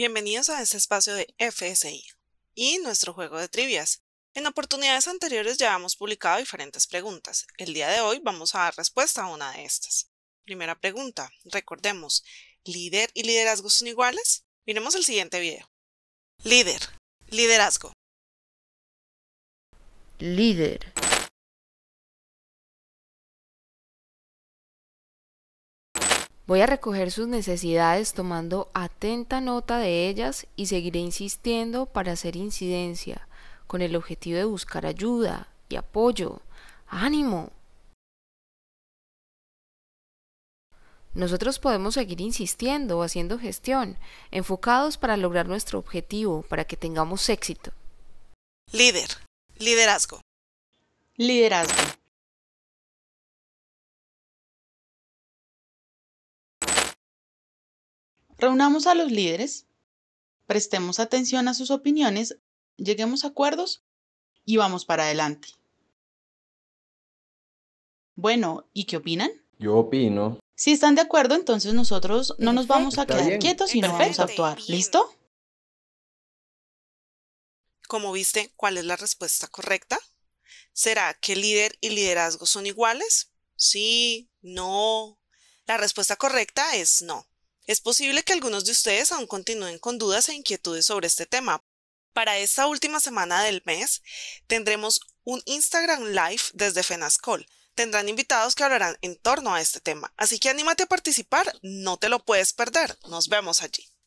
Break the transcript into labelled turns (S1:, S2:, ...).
S1: Bienvenidos a este espacio de FSI y nuestro juego de trivias. En oportunidades anteriores ya hemos publicado diferentes preguntas. El día de hoy vamos a dar respuesta a una de estas. Primera pregunta, recordemos, ¿líder y liderazgo son iguales?
S2: Miremos el siguiente video. Líder, liderazgo. Líder. Voy a recoger sus necesidades tomando atenta
S3: nota de ellas y seguiré insistiendo para hacer incidencia, con el objetivo de buscar ayuda y apoyo. ¡Ánimo! Nosotros podemos seguir insistiendo, haciendo gestión, enfocados para lograr nuestro objetivo, para que tengamos éxito.
S2: Líder. Liderazgo. Liderazgo. Reunamos a los líderes, prestemos atención a sus opiniones, lleguemos a acuerdos
S4: y vamos para adelante. Bueno, ¿y qué opinan?
S3: Yo opino.
S4: Si están de acuerdo, entonces nosotros no nos vamos a quedar quietos sino vamos a actuar. ¿Listo?
S1: Como viste, ¿cuál es la respuesta correcta? ¿Será que líder y liderazgo son iguales? Sí, no. La respuesta correcta es no. Es posible que algunos de ustedes aún continúen con dudas e inquietudes sobre este tema. Para esta última semana del mes tendremos un Instagram Live desde FENASCOL. Tendrán invitados que hablarán en torno
S2: a este tema, así que anímate a participar, no te lo puedes perder. Nos vemos allí.